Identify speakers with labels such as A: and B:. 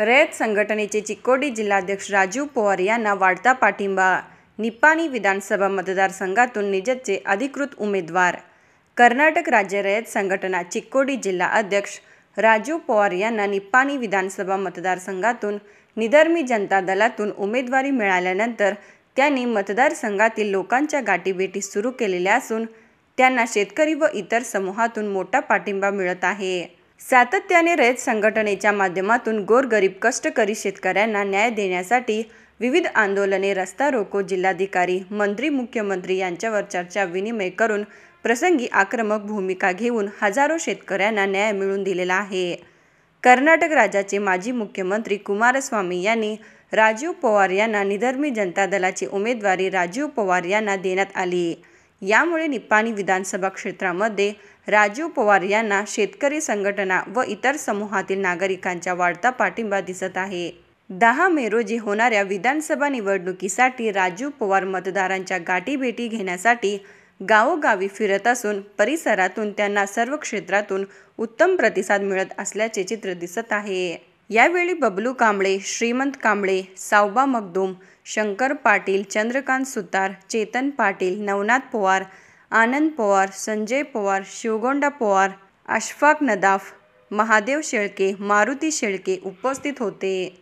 A: रयत संघटनेचे चिक्कोडी जिल्हाध्यक्ष राजीव पवार यांना वाढता पाठिंबा निप्पाणी विधानसभा मतदारसंघातून निजतचे अधिकृत उमेदवार कर्नाटक राज्य रयत संघटना चिक्कोडी जिल्हा अध्यक्ष राजीव पवार यांना निप्पाणी विधानसभा मतदारसंघातून निधर्मी जनता दलातून उमेदवारी मिळाल्यानंतर त्यांनी मतदारसंघातील लोकांच्या गाठीभेटी सुरू केलेल्या असून त्यांना शेतकरी व इतर समूहातून मोठा पाठिंबा मिळत आहे सातत्याने रयत संघटनेच्या माध्यमातून गोरगरीब कष्टकरी शेतकऱ्यांना न्याय देण्यासाठी विविध आंदोलने रस्ता रोको जिल्हाधिकारी मंत्री मुख्यमंत्री यांच्यावर चर्चा विनिमय करून प्रसंगी आक्रमक भूमिका घेऊन हजारो शेतकऱ्यांना न्याय मिळवून दिलेला आहे कर्नाटक राज्याचे माजी मुख्यमंत्री कुमारस्वामी यांनी राजीव पवार यांना निधर्मी जनता दलाची उमेदवारी राजीव पवार यांना देण्यात आली यामुळे निपाणी विधानसभा क्षेत्रामध्ये राजीव पवार यांना शेतकरी संघटना व इतर समूहातील नागरिकांच्या वाढता पाठिंबा दिसत आहे दहा मे रोजी होणाऱ्या विधानसभा निवडणुकीसाठी राजीव पवार मतदारांच्या गाठीभेटी घेण्यासाठी गावोगावी फिरत असून परिसरातून त्यांना सर्व क्षेत्रातून उत्तम प्रतिसाद मिळत असल्याचे चित्र दिसत आहे यावेळी बबलू कांबळे श्रीमंत कांबळे सावबा मगदूम शंकर पाटील चंद्रकांत सुतार चेतन पाटील नवनाथ पवार आनंद पवार संजय पवार शिवगोंडा पवार अशफाक नदाफ महादेव शेळके मारुती शेळके उपस्थित होते